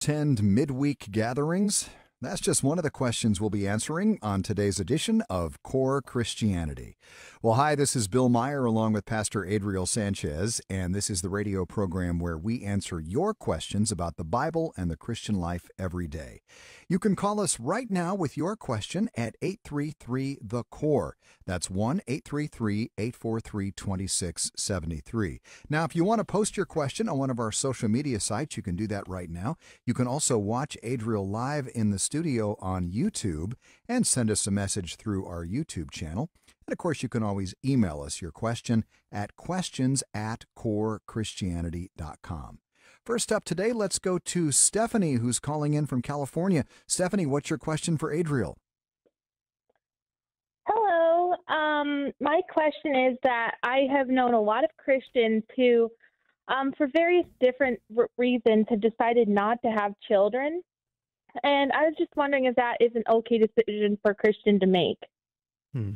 attend midweek gatherings that's just one of the questions we'll be answering on today's edition of Core Christianity. Well, hi, this is Bill Meyer along with Pastor Adriel Sanchez, and this is the radio program where we answer your questions about the Bible and the Christian life every day. You can call us right now with your question at 833 The Core. That's 1 833 843 2673. Now, if you want to post your question on one of our social media sites, you can do that right now. You can also watch Adriel live in the Studio on YouTube and send us a message through our YouTube channel. And of course, you can always email us your question at questions at corechristianity.com. First up today, let's go to Stephanie, who's calling in from California. Stephanie, what's your question for Adriel? Hello. Um, my question is that I have known a lot of Christians who, um, for various different reasons, have decided not to have children. And I was just wondering if that is an okay decision for Christian to make. Hmm.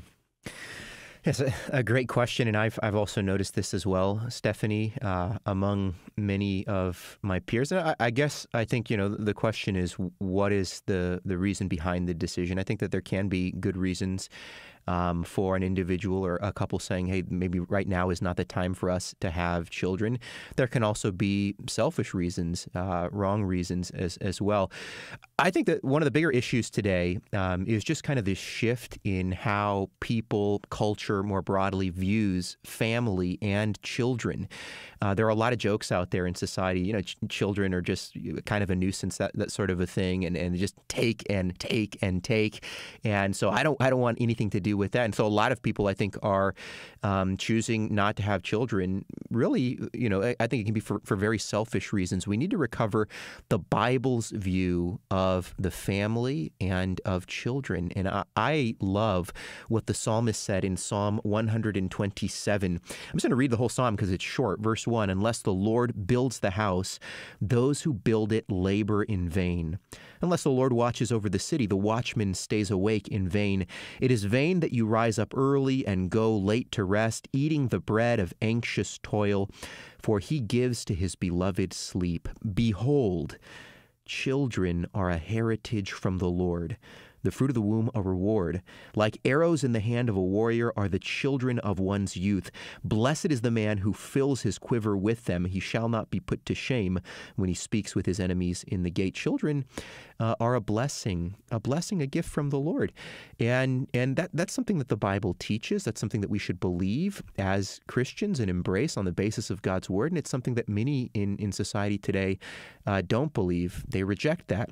Yes, a, a, great question, and I've I've also noticed this as well, Stephanie, uh, among many of my peers. And I, I, guess I think you know the question is what is the the reason behind the decision? I think that there can be good reasons, um, for an individual or a couple saying, hey, maybe right now is not the time for us to have children. There can also be selfish reasons, uh, wrong reasons as, as well. I think that one of the bigger issues today um, is just kind of this shift in how people, culture more broadly views family and children. Uh, there are a lot of jokes out there in society, you know, ch- children are just kind of a nuisance, that, that sort of a thing, and, and just take and take and take. And so I don't, I don't want anything to do do with that? And so a lot of people, I think, are um, choosing not to have children. Really, you know, I, think it can be for, for very selfish reasons. We need to recover the Bible's view of the family and of children. And I, I love what the psalmist said in Psalm 127. I'm just going to read the whole psalm because it's short. Verse 1 Unless the Lord builds the house, those who build it labor in vain. Unless the Lord watches over the city, the watchman stays awake in vain. It is vain that you rise up early and go late to rest, eating the bread of anxious toil, for he gives to his beloved sleep. Behold, children are a heritage from the Lord the fruit of the womb a reward. Like arrows in the hand of a warrior are the children of one's youth. Blessed is the man who fills his quiver with them. He shall not be put to shame when he speaks with his enemies in the gate. Children uh, are a blessing, a blessing, a gift from the Lord. And, and that, that's something that the Bible teaches. That's something that we should believe as Christians and embrace on the basis of God's word. And it's something that many in, in society today uh, don't believe. They reject that.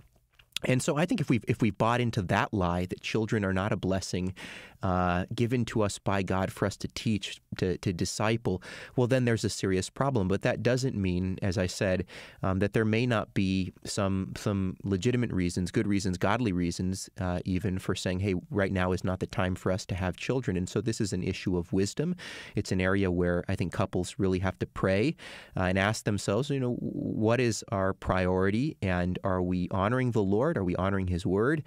And so I think if we've if we bought into that lie that children are not a blessing uh, given to us by God for us to teach to, to disciple, well then there's a serious problem. But that doesn't mean, as I said, um, that there may not be some some legitimate reasons, good reasons, godly reasons, uh, even for saying, hey, right now is not the time for us to have children. And so this is an issue of wisdom. It's an area where I think couples really have to pray uh, and ask themselves, you know, what is our priority, and are we honoring the Lord? Lord? Are we honoring His word,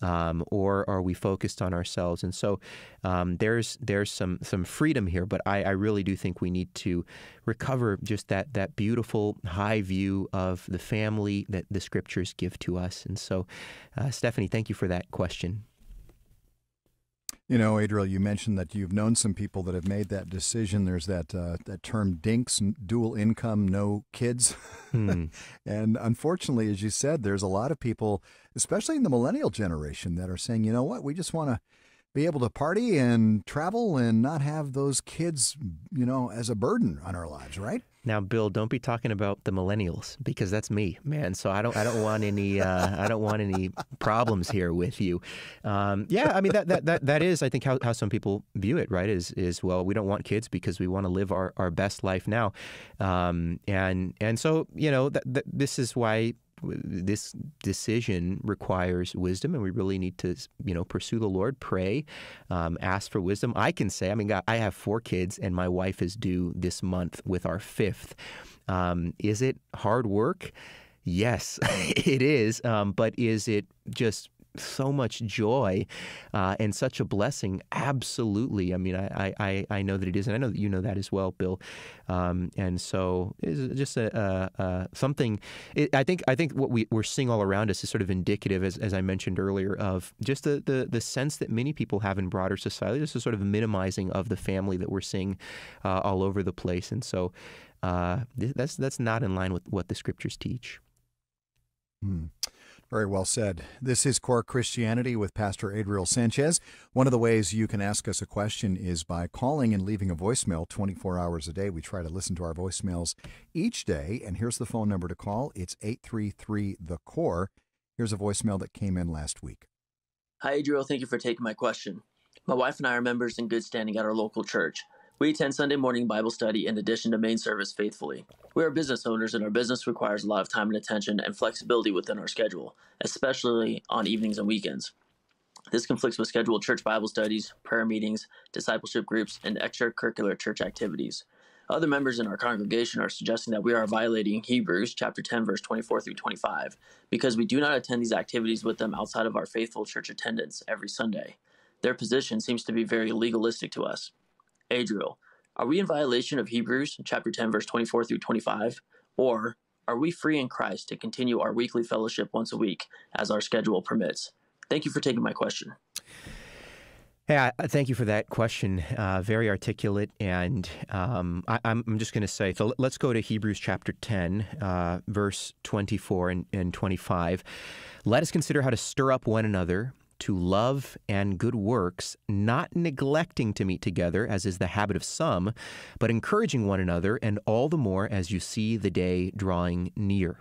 um, or are we focused on ourselves? And so um, there's there's some some freedom here, but I, I really do think we need to recover just that that beautiful high view of the family that the Scriptures give to us. And so, uh, Stephanie, thank you for that question. You know, Adriel, you mentioned that you've known some people that have made that decision. There's that uh, that term "dinks," dual income, no kids, hmm. and unfortunately, as you said, there's a lot of people, especially in the millennial generation, that are saying, you know what, we just want to be able to party and travel and not have those kids, you know, as a burden on our lives, right? Now, Bill, don't be talking about the millennials because that's me, man. So I don't, I don't want any, uh, I don't want any problems here with you. Um, yeah, I mean that, that that that is, I think, how, how some people view it, right? Is is well, we don't want kids because we want to live our, our best life now, um, and and so you know th- th- this is why this decision requires wisdom, and we really need to, you know, pursue the Lord, pray, um, ask for wisdom. I can say, I mean, I have four kids, and my wife is due this month with our fifth. Um, is it hard work? Yes, it is. Um, but is it just so much joy uh, and such a blessing. Absolutely. I mean, I, I, I know that it is, and I know that you know that as well, Bill. Um, and so it's just a, a, a something. It, I think I think what we, we're seeing all around us is sort of indicative, as, as I mentioned earlier, of just the, the, the sense that many people have in broader society, just a sort of minimizing of the family that we're seeing uh, all over the place. And so uh, that's that's not in line with what the scriptures teach. Hmm. Very well said. This is Core Christianity with Pastor Adriel Sanchez. One of the ways you can ask us a question is by calling and leaving a voicemail 24 hours a day. We try to listen to our voicemails each day. And here's the phone number to call it's 833 The Core. Here's a voicemail that came in last week. Hi, Adriel. Thank you for taking my question. My wife and I are members in good standing at our local church. We attend Sunday morning Bible study in addition to main service faithfully. We are business owners, and our business requires a lot of time and attention and flexibility within our schedule, especially on evenings and weekends. This conflicts with scheduled church Bible studies, prayer meetings, discipleship groups, and extracurricular church activities. Other members in our congregation are suggesting that we are violating Hebrews chapter 10 verse 24 through 25 because we do not attend these activities with them outside of our faithful church attendance every Sunday. Their position seems to be very legalistic to us. Adriel, are we in violation of Hebrews chapter 10, verse 24 through 25? Or are we free in Christ to continue our weekly fellowship once a week as our schedule permits? Thank you for taking my question. Yeah, hey, thank you for that question. Uh, very articulate, and um, I, am just going to say, so let's go to Hebrews chapter 10, uh, verse 24 and, and 25. Let us consider how to stir up one another to love and good works, not neglecting to meet together, as is the habit of some, but encouraging one another, and all the more as you see the day drawing near.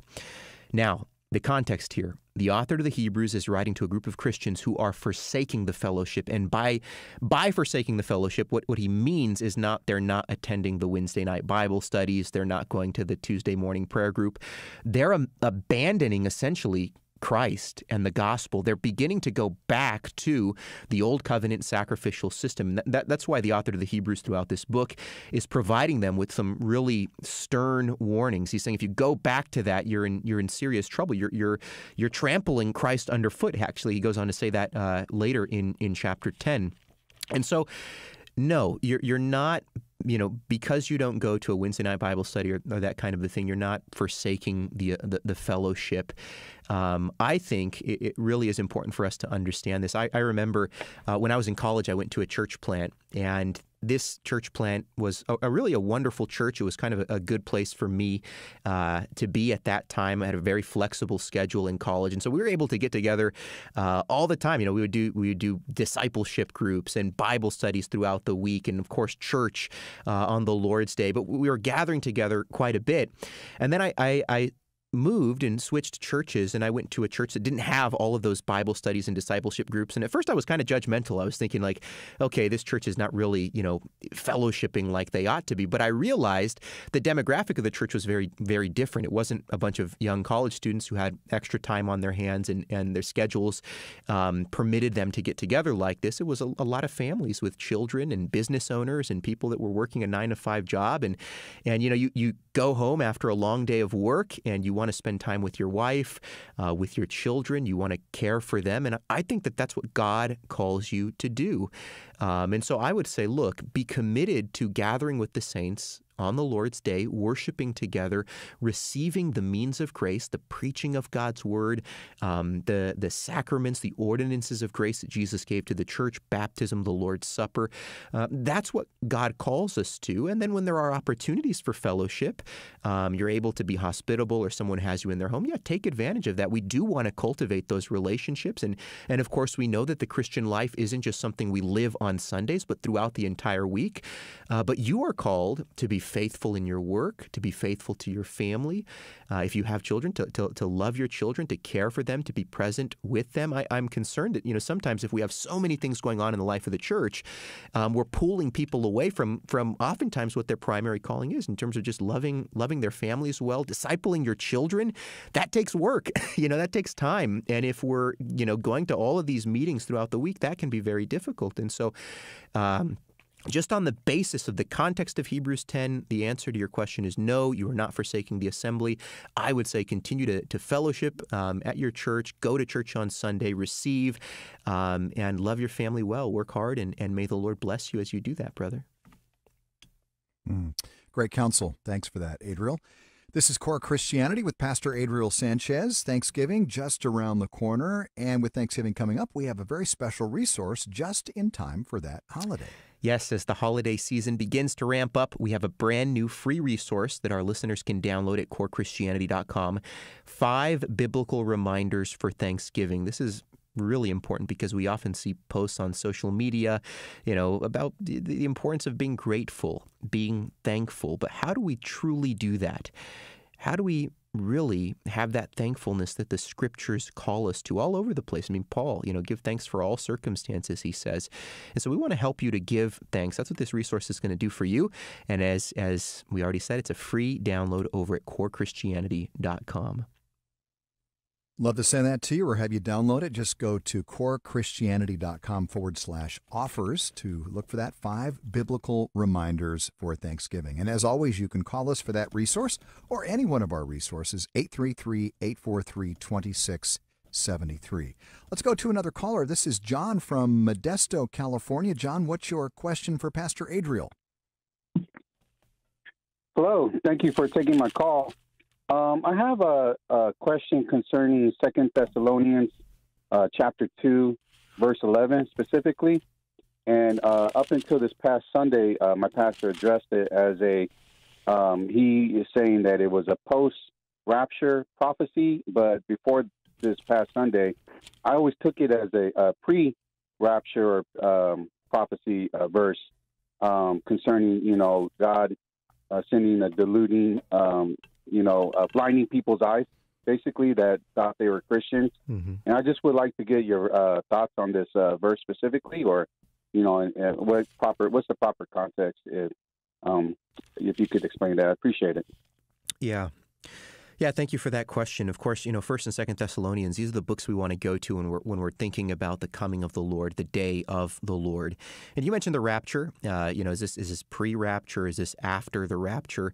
Now, the context here. The author to the Hebrews is writing to a group of Christians who are forsaking the fellowship. And by, by forsaking the fellowship, what, what he means is not they're not attending the Wednesday night Bible studies, they're not going to the Tuesday morning prayer group. They're abandoning essentially Christ and the gospel, they're beginning to go back to the old covenant sacrificial system. That, that, that's why the author of the Hebrews throughout this book is providing them with some really stern warnings. He's saying if you go back to that, you're in you're in serious trouble. You're you're you're trampling Christ underfoot. Actually, he goes on to say that uh, later in in chapter ten, and so. No, you're, you're not you know, because you don't go to a Wednesday night Bible study or, or that kind of a thing, you're not forsaking the uh, the, the fellowship. Um, I think it, it, really is important for us to understand this. I, I remember uh, when I was in college, I went to a church plant, and this church plant was a, a really a wonderful church. It was kind of a, a good place for me uh, to be at that time. I had a very flexible schedule in college, and so we were able to get together uh, all the time. You know, we would do we would do discipleship groups and Bible studies throughout the week, and of course church uh, on the Lord's Day. But we were gathering together quite a bit, and then I, I, I moved and switched churches and I went to a church that didn't have all of those Bible studies and discipleship groups and at first I was kind of judgmental. I was thinking like, okay, this church is not really, you know, fellowshipping like they ought to be, but I realized the demographic of the church was very very different. It wasn't a bunch of young college students who had extra time on their hands and and their schedules um, permitted them to get together like this. It was a, a lot of families with children and business owners and people that were working a 9 to 5 job and and you know, you you go home after a long day of work and you want to spend time with your wife, uh, with your children. You want to care for them. And I think that that's what God calls you to do. Um, and so I would say, look, be committed to gathering with the saints on the Lord's day, worshiping together, receiving the means of grace, the preaching of God's word, um, the, the sacraments, the ordinances of grace that Jesus gave to the church, baptism, the Lord's Supper. Uh, that's what God calls us to. And then when there are opportunities for fellowship, um, you're able to be hospitable or someone has you in their home, yeah, take advantage of that. We do want to cultivate those relationships. And, and of course, we know that the Christian life isn't just something we live on Sundays, but throughout the entire week. Uh, but you are called to be faithful in your work, to be faithful to your family. Uh, if you have children, to, to, to, love your children, to care for them, to be present with them. I, am concerned that, you know, sometimes if we have so many things going on in the life of the church, um, we're pulling people away from, from oftentimes what their primary calling is in terms of just loving, loving their families well, discipling your children. That takes work, you know, that takes time. And if we're, you know, going to all of these meetings throughout the week, that can be very difficult. And so, um, just on the basis of the context of Hebrews 10, the answer to your question is no, you are not forsaking the assembly. I would say continue to, to fellowship um, at your church, go to church on Sunday, receive, um, and love your family well. Work hard, and, and may the Lord bless you as you do that, brother. Mm. Great counsel. Thanks for that, Adriel. This is Core Christianity with Pastor Adriel Sanchez. Thanksgiving just around the corner. And with Thanksgiving coming up, we have a very special resource just in time for that holiday. Yes, as the holiday season begins to ramp up, we have a brand new free resource that our listeners can download at corechristianity.com. Five biblical reminders for Thanksgiving. This is really important because we often see posts on social media, you know, about the, the importance of being grateful, being thankful. But how do we truly do that? How do we really have that thankfulness that the scriptures call us to all over the place. I mean, Paul, you know, give thanks for all circumstances, he says. And so we want to help you to give thanks. That's what this resource is going to do for you. And as as we already said, it's a free download over at corechristianity.com. Love to send that to you or have you download it. Just go to corechristianity.com forward slash offers to look for that five biblical reminders for Thanksgiving. And as always, you can call us for that resource or any one of our resources, 833 843 2673. Let's go to another caller. This is John from Modesto, California. John, what's your question for Pastor Adriel? Hello. Thank you for taking my call. Um, I have a, a, question concerning Second Thessalonians uh, chapter two, verse eleven specifically, and uh, up until this past Sunday, uh, my pastor addressed it as a um, he is saying that it was a post rapture prophecy, but before this past Sunday, I always took it as a, a pre rapture um, prophecy uh, verse um, concerning you know God uh, sending a deluding, um, you know, uh, blinding people's eyes, basically that thought they were Christians. Mm-hmm. And I just would like to get your uh, thoughts on this uh, verse specifically, or you know, and, and what proper what's the proper context? If um, if you could explain that, I appreciate it. Yeah. Yeah, thank you for that question. Of course, you know, First and Second Thessalonians, these are the books we want to go to when we're, when we're thinking about the coming of the Lord, the day of the Lord. And you mentioned the rapture. Uh, you know, is this is this pre-rapture? Is this after the rapture?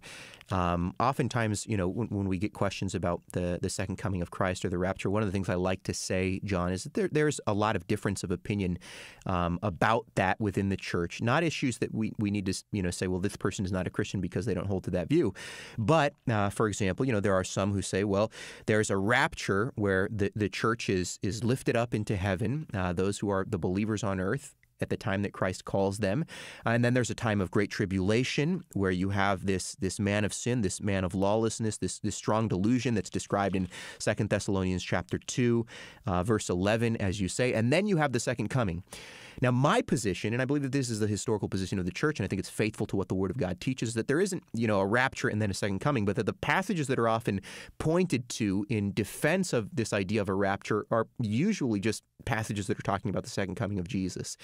Um, oftentimes, you know, when, when, we get questions about the the second coming of Christ or the rapture, one of the things I like to say, John, is that there, there's a lot of difference of opinion um, about that within the church. Not issues that we we need to you know say, well, this person is not a Christian because they don't hold to that view. But uh, for example, you know, there are some who say, well, there's a rapture where the, the church is, is lifted up into heaven, uh, those who are the believers on earth at the time that Christ calls them. And then there's a time of great tribulation where you have this this man of sin, this man of lawlessness, this this strong delusion that's described in Second Thessalonians chapter 2, uh, verse 11, as you say. And then you have the second coming. Now, my position, and I believe that this is the historical position of the church, and I think it's faithful to what the Word of God teaches, that there isn't, you know, a rapture and then a second coming, but that the passages that are often pointed to in defense of this idea of a rapture are usually just passages that are talking about the second coming of Jesus.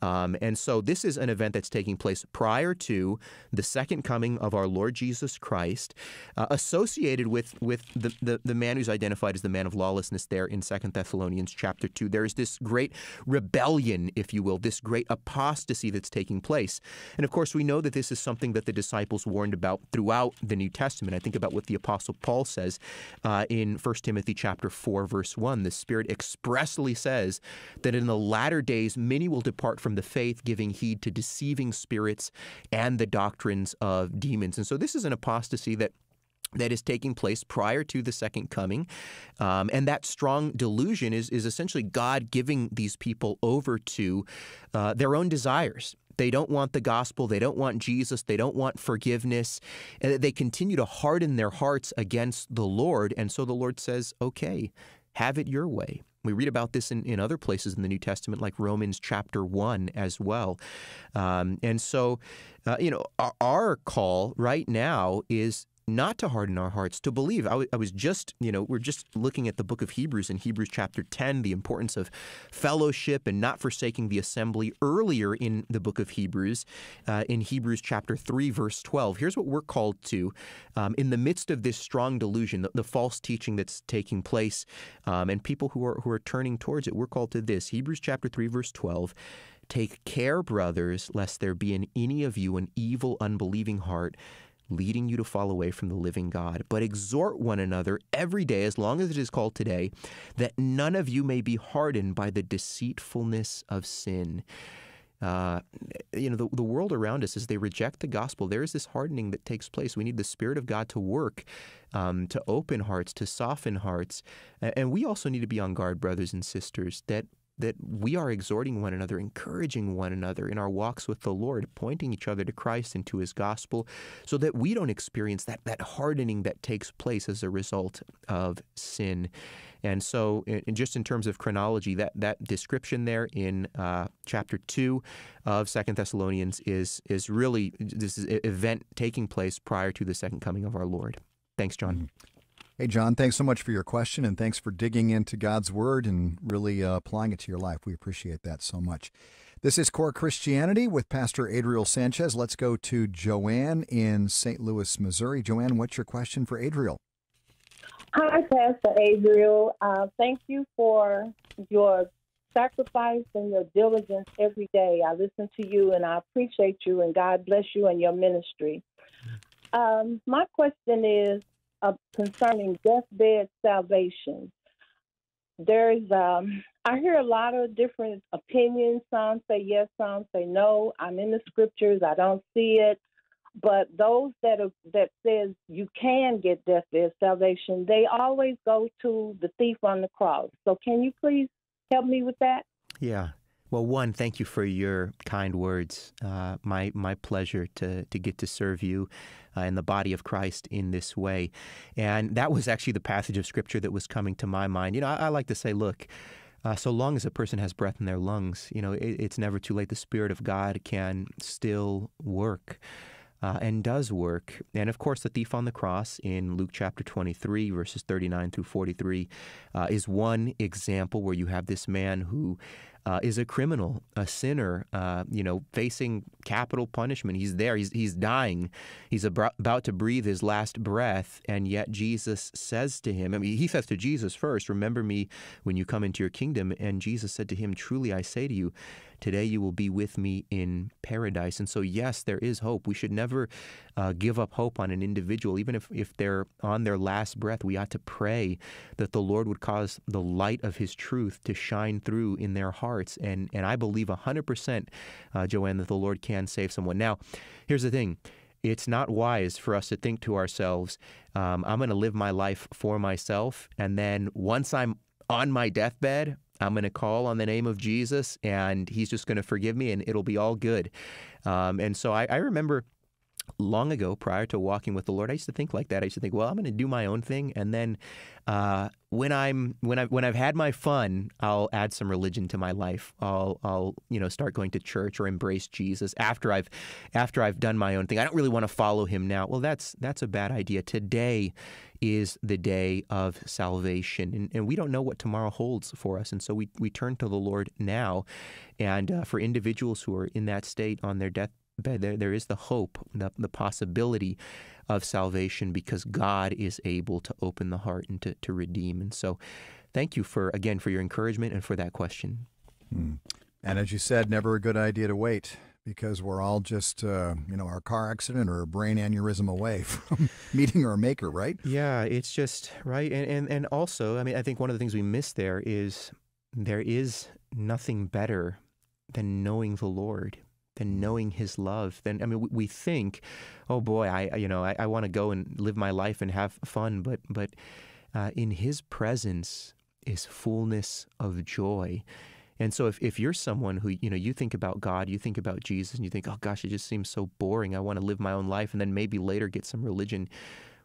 Um, and so this is an event that's taking place prior to the second coming of our Lord Jesus Christ, uh, associated with, with the, the, the man who's identified as the man of lawlessness there in 2 Thessalonians chapter 2. There is this great rebellion, if you you will, this great apostasy that's taking place. And of course, we know that this is something that the disciples warned about throughout the New Testament. I think about what the Apostle Paul says uh, in 1 Timothy chapter 4, verse 1. The Spirit expressly says that in the latter days many will depart from the faith, giving heed to deceiving spirits and the doctrines of demons. And so this is an apostasy that that is taking place prior to the second coming. Um, and that strong delusion is, is essentially God giving these people over to uh, their own desires. They don't want the gospel. They don't want Jesus. They don't want forgiveness. And they continue to harden their hearts against the Lord. And so the Lord says, okay, have it your way. We read about this in, in other places in the New Testament, like Romans chapter 1 as well. Um, and so, uh, you know, our, our, call right now is not to harden our hearts to believe. I, was just, you know, we're just looking at the book of Hebrews in Hebrews chapter 10, the importance of fellowship and not forsaking the assembly earlier in the book of Hebrews, uh, in Hebrews chapter 3, verse 12. Here's what we're called to um, in the midst of this strong delusion, the, the false teaching that's taking place, um, and people who are, who are turning towards it. We're called to this Hebrews chapter 3, verse 12. Take care, brothers, lest there be in any of you an evil, unbelieving heart leading you to fall away from the living God. But exhort one another every day, as long as it is called today, that none of you may be hardened by the deceitfulness of sin. Uh, you know, the, the world around us, as they reject the gospel, there is this hardening that takes place. We need the Spirit of God to work, um, to open hearts, to soften hearts. And we also need to be on guard, brothers and sisters, that that we are exhorting one another, encouraging one another in our walks with the Lord, pointing each other to Christ and to his gospel, so that we don't experience that, that hardening that takes place as a result of sin. And so, in, just in terms of chronology, that, that description there in uh, chapter 2 of Second Thessalonians is, is really this is event taking place prior to the second coming of our Lord. Thanks, John. Mm-hmm. Hey, John, thanks so much for your question and thanks for digging into God's word and really uh, applying it to your life. We appreciate that so much. This is Core Christianity with Pastor Adriel Sanchez. Let's go to Joanne in St. Louis, Missouri. Joanne, what's your question for Adriel? Hi, Pastor Adriel. Uh, thank you for your sacrifice and your diligence every day. I listen to you and I appreciate you, and God bless you and your ministry. Um, my question is uh, concerning deathbed salvation. There's, um, I hear a lot of different opinions. Some say yes, some say no. I'm in the scriptures. I don't see it. But those that are, that says you can get deathbed salvation, they always go to the thief on the cross. So can you please help me with that? Yeah, well, one, thank you for your kind words. Uh, my my pleasure to to get to serve you uh, in the body of Christ in this way, and that was actually the passage of scripture that was coming to my mind. You know, I, I like to say, look. Uh, so long as a person has breath in their lungs, you know, it, it's never too late. The Spirit of God can still work. Uh, and does work. And of course, the thief on the cross in Luke chapter 23, verses 39 through 43, uh, is one example where you have this man who uh, is a criminal, a sinner, uh, you know, facing capital punishment. He's there, he's, he's dying, he's about to breathe his last breath, and yet Jesus says to him, I mean, he says to Jesus first, Remember me when you come into your kingdom. And Jesus said to him, Truly I say to you, Today you will be with me in paradise. And so, yes, there is hope. We should never uh, give up hope on an individual, even if, if they're on their last breath. We ought to pray that the Lord would cause the light of His truth to shine through in their hearts. And, and I believe 100%, uh, Joanne, that the Lord can save someone. Now, here's the thing it's not wise for us to think to ourselves, um, I'm going to live my life for myself. And then once I'm on my deathbed, I'm going to call on the name of Jesus and he's just going to forgive me and it'll be all good. Um, and so I, I remember long ago prior to walking with the Lord, I used to think like that. I used to think, well, I'm going to do my own thing, and then uh, when I'm when I when I've had my fun, I'll add some religion to my life. I'll I'll you know start going to church or embrace Jesus after I've after I've done my own thing. I don't really want to follow him now. Well, that's that's a bad idea. Today, is the day of salvation. And, and, we don't know what tomorrow holds for us. And so we, we turn to the Lord now. And uh, for individuals who are in that state on their deathbed, there, there is the hope, the, the possibility of salvation because God is able to open the heart and to, to redeem. And so thank you for, again, for your encouragement and for that question. Hmm. And as you said, never a good idea to wait because we're all just, uh, you know, our car accident or a brain aneurysm away from meeting our maker, right? Yeah, it's just right, and, and and also, I mean, I think one of the things we miss there is there is nothing better than knowing the Lord than mm. knowing his love then i mean we think oh boy i you know i, I want to go and live my life and have fun but but uh, in his presence is fullness of joy and so if, if you're someone who, you know, you think about God, you think about Jesus, and you think, oh gosh, it just seems so boring. I want to live my own life and then maybe later get some religion.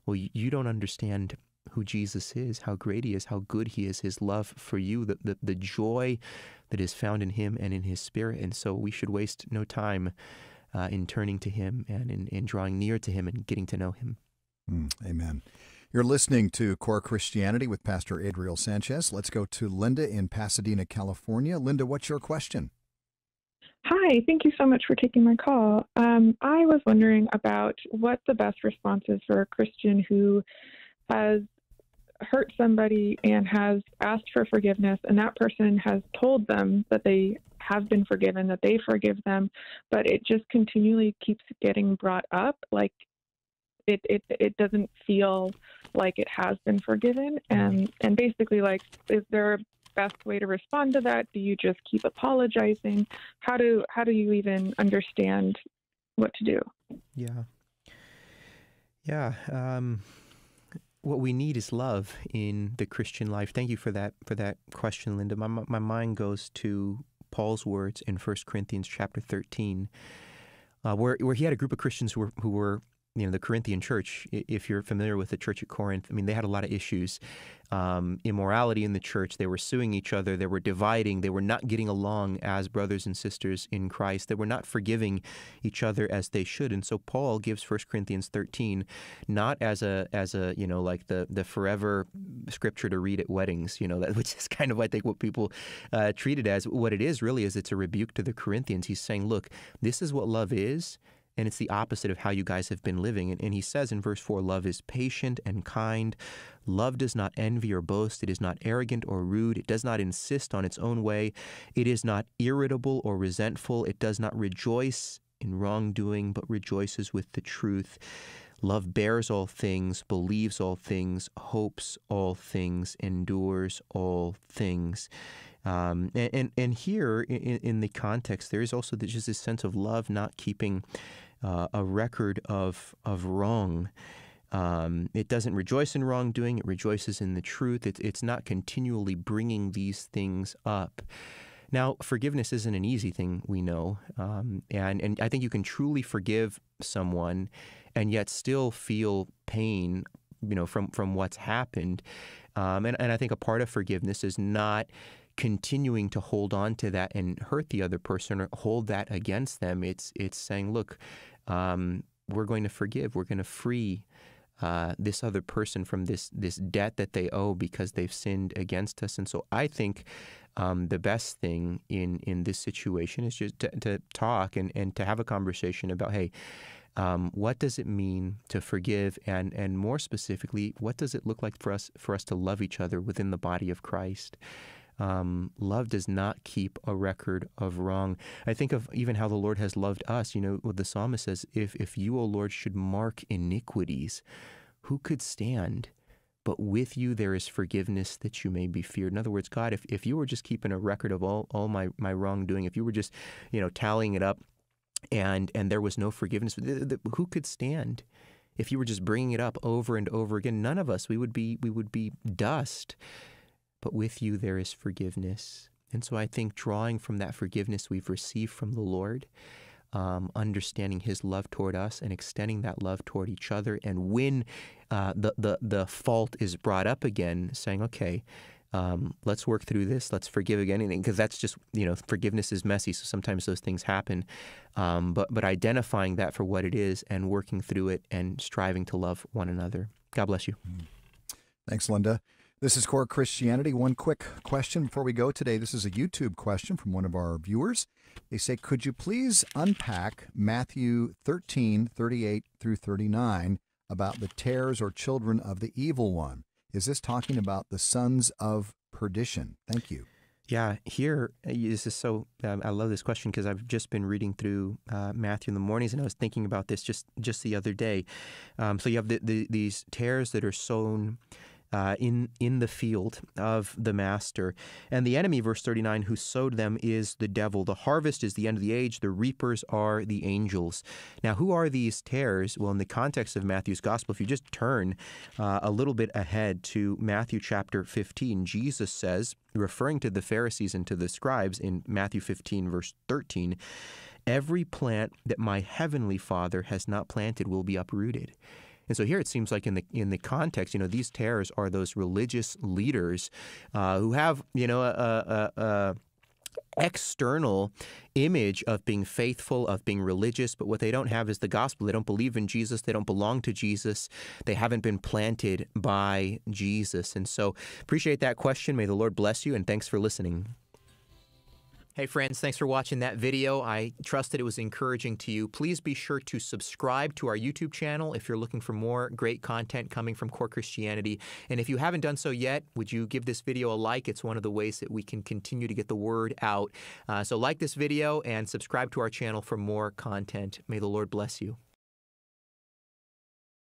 Well, you don't understand who Jesus is, how great he is, how good he is, his love for you, the, the, the joy that is found in him and in his spirit. And so we should waste no time uh, in turning to him and in, in drawing near to him and getting to know him. Mm, amen. You're listening to Core Christianity with Pastor Adriel Sanchez. Let's go to Linda in Pasadena, California. Linda, what's your question? Hi, thank you so much for taking my call. Um, I was wondering about what the best response is for a Christian who has hurt somebody and has asked for forgiveness, and that person has told them that they have been forgiven, that they forgive them, but it just continually keeps getting brought up like it, it it doesn't feel like it has been forgiven mm-hmm. and and basically like is there a best way to respond to that do you just keep apologizing how do how do you even understand what to do yeah yeah um what we need is love in the Christian life. Thank you for that for that question, Linda. My my mind goes to Paul's words in 1 Corinthians chapter 13, uh, where where he had a group of Christians who were who were you know the Corinthian church. If you're familiar with the church at Corinth, I mean they had a lot of issues, um, immorality in the church. They were suing each other. They were dividing. They were not getting along as brothers and sisters in Christ. They were not forgiving each other as they should. And so Paul gives 1 Corinthians 13 not as a as a you know like the the forever scripture to read at weddings. You know that which is kind of I think what people uh, treat it as. What it is really is it's a rebuke to the Corinthians. He's saying, look, this is what love is and it's the opposite of how you guys have been living. And, and, he says in verse 4 love is patient and kind. Love does not envy or boast. It is not arrogant or rude. It does not insist on its own way. It is not irritable or resentful. It does not rejoice in wrongdoing, but rejoices with the truth. Love bears all things, believes all things, hopes all things, endures all things. Um, and, and here, in, in, the context, there is also just this sense of love not keeping uh, a record of, of wrong. Um, it doesn't rejoice in wrongdoing, it rejoices in the truth. It, it's not continually bringing these things up. Now, forgiveness isn't an easy thing, we know. Um, and, and I think you can truly forgive someone and yet still feel pain you know from from what's happened um, and, and I think a part of forgiveness is not continuing to hold on to that and hurt the other person or hold that against them. It's it's saying, look, um, we're going to forgive. We're going to free. Uh, this other person from this this debt that they owe because they've sinned against us. And so I think um, the best thing in in this situation is just to, to talk and and to have a conversation about hey. Um, what does it mean to forgive, and and more specifically, what does it look like for us for us to love each other within the body of Christ? Um, love does not keep a record of wrong. I think of even how the Lord has loved us. You know, what the psalmist says, if, if you, O Lord, should mark iniquities, who could stand? But with you there is forgiveness that you may be feared. In other words, God, if, if you were just keeping a record of all, all my, my wrongdoing, if you were just, you know, tallying it up and, and there was no forgiveness, who could stand? If you were just bringing it up over and over again, none of us, we would be, we would be dust but with you there is forgiveness. And so I think drawing from that forgiveness we've received from the Lord, um, understanding His love toward us and extending that love toward each other, and when uh, the, the the fault is brought up again, saying, "Okay, um, let's work through this. Let's forgive again," because that's just you know forgiveness is messy, so sometimes those things happen. Um, but but identifying that for what it is and working through it and striving to love one another. God bless you. Mm. Thanks, Linda. This is Core Christianity. One quick question before we go today. This is a YouTube question from one of our viewers. They say, Could you please unpack Matthew 13, 38 through 39 about the tares or children of the evil one? Is this talking about the sons of perdition? Thank you. Yeah, here, uh, this is so, um, I love this question because I've just been reading through uh, Matthew in the mornings and I was thinking about this just, just the other day. Um, so you have the, the, these tares that are sown uh, in in the field of the master. And the enemy, verse 39, who sowed them is the devil. The harvest is the end of the age. The reapers are the angels. Now, who are these tares? Well, in the context of Matthew's gospel, if you just turn uh, a little bit ahead to Matthew chapter 15, Jesus says, referring to the Pharisees and to the scribes in Matthew 15, verse 13, every plant that my heavenly Father has not planted will be uprooted. And so here it seems like in the in the context, you know, these terrors are those religious leaders uh, who have, you know, a, a, a external image of being faithful, of being religious, but what they don't have is the gospel. They don't believe in Jesus. They don't belong to Jesus. They haven't been planted by Jesus. And so, appreciate that question. May the Lord bless you, and thanks for listening. Hey friends, thanks for watching that video. I trust that it was encouraging to you. Please be sure to subscribe to our YouTube channel if you're looking for more great content coming from Core Christianity. And if you haven't done so yet, would you give this video a like? It's one of the ways that we can continue to get the word out. Uh, so like this video and subscribe to our channel for more content. May the Lord bless you.